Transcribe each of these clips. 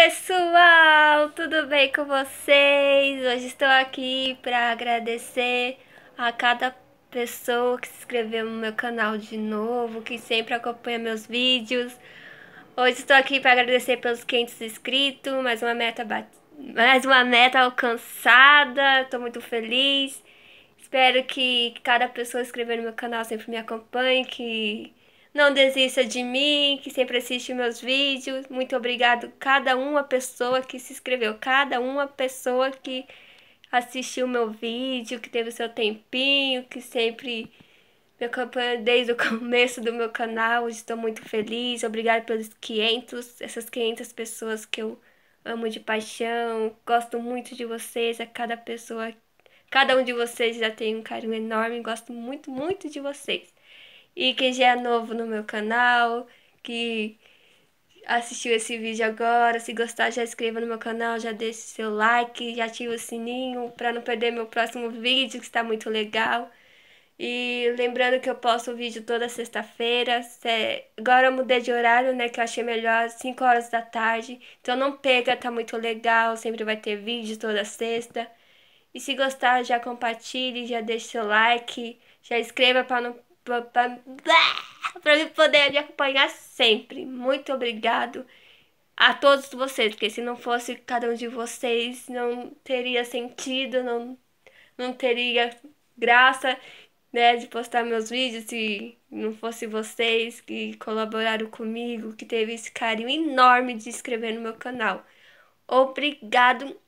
pessoal, tudo bem com vocês? Hoje estou aqui para agradecer a cada pessoa que se inscreveu no meu canal de novo, que sempre acompanha meus vídeos. Hoje estou aqui para agradecer pelos 500 inscritos, mais uma meta bat... mais uma meta alcançada. Estou muito feliz. Espero que cada pessoa inscrevendo no meu canal sempre me acompanhe, que não desista de mim, que sempre assiste meus vídeos. Muito obrigado cada uma pessoa que se inscreveu, cada uma pessoa que assistiu meu vídeo, que teve o seu tempinho, que sempre me acompanha desde o começo do meu canal. Hoje estou muito feliz. Obrigada pelos 500, essas 500 pessoas que eu amo de paixão. Gosto muito de vocês, a cada pessoa, cada um de vocês já tem um carinho enorme. Gosto muito, muito de vocês. E quem já é novo no meu canal, que assistiu esse vídeo agora, se gostar já inscreva no meu canal, já deixe seu like, já ativa o sininho para não perder meu próximo vídeo que está muito legal. E lembrando que eu posto o vídeo toda sexta-feira. Agora eu mudei de horário, né? Que eu achei melhor, 5 horas da tarde. Então não pega, tá muito legal. Sempre vai ter vídeo toda sexta. E se gostar, já compartilhe, já o seu like, já inscreva para não para mim poder me acompanhar sempre. Muito obrigado a todos vocês, porque se não fosse cada um de vocês, não teria sentido, não, não teria graça né, de postar meus vídeos se não fosse vocês que colaboraram comigo, que teve esse carinho enorme de inscrever no meu canal. Obrigado,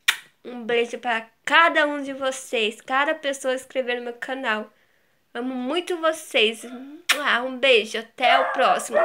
um beijo para cada um de vocês, cada pessoa inscrever no meu canal. Amo muito vocês. Ah, um beijo, até o próximo.